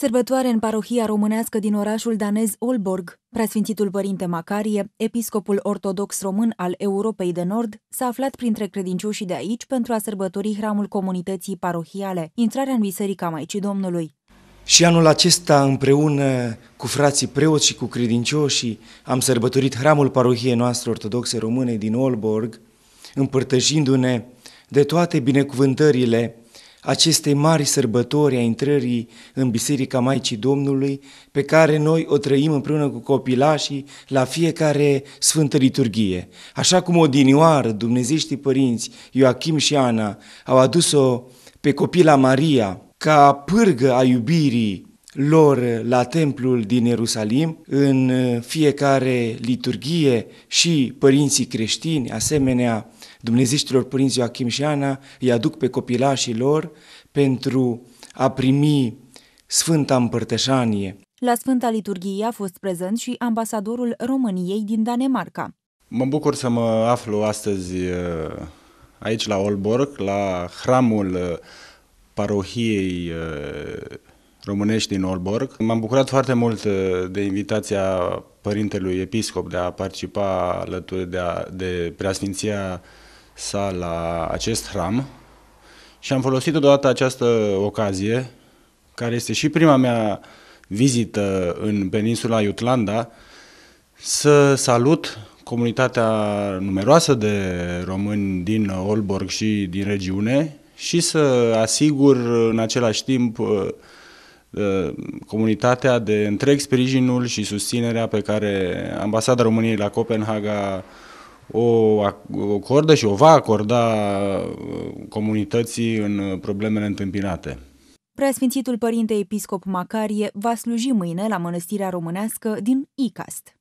Sărbătoare în parohia românească din orașul danez Olborg, preasfințitul părinte Macarie, episcopul ortodox român al Europei de Nord, s-a aflat printre credincioșii de aici pentru a sărbători hramul comunității parohiale, intrarea în Biserica Maicii Domnului. Și anul acesta, împreună cu frații preoți și cu credincioșii, am sărbătorit hramul parohiei noastre ortodoxe române din Olborg, împărtășindu-ne de toate binecuvântările acestei mari sărbători a intrării în Biserica Maicii Domnului, pe care noi o trăim împreună cu copilașii la fiecare Sfântă Liturghie. Așa cum odinioară dumnezeștii părinți Ioachim și Ana au adus-o pe copila Maria ca pârgă a iubirii lor la templul din Ierusalim, în uh, fiecare liturghie și părinții creștini, asemenea dumnezeștilor părinți Joachim și Ana, îi aduc pe copilașii lor pentru a primi Sfânta Împărtășanie. La Sfânta Liturghie a fost prezent și ambasadorul României din Danemarca. Mă bucur să mă aflu astăzi uh, aici la Olborg, la hramul uh, parohiei românești din Olborg. M-am bucurat foarte mult uh, de invitația părintelui episcop de a participa alături de, a, de preasfinția sa la acest hram și am folosit odată această ocazie, care este și prima mea vizită în peninsula Iutlanda, să salut comunitatea numeroasă de români din Olborg și din regiune și să asigur în același timp uh, Uh, comunitatea, de întreg sprijinul și susținerea pe care Ambasada României la Copenhaga o acordă și o va acorda uh, comunității în problemele întâmpinate. Preasfințitul Părinte Episcop Macarie va sluji mâine la Mănăstirea Românească din Icast.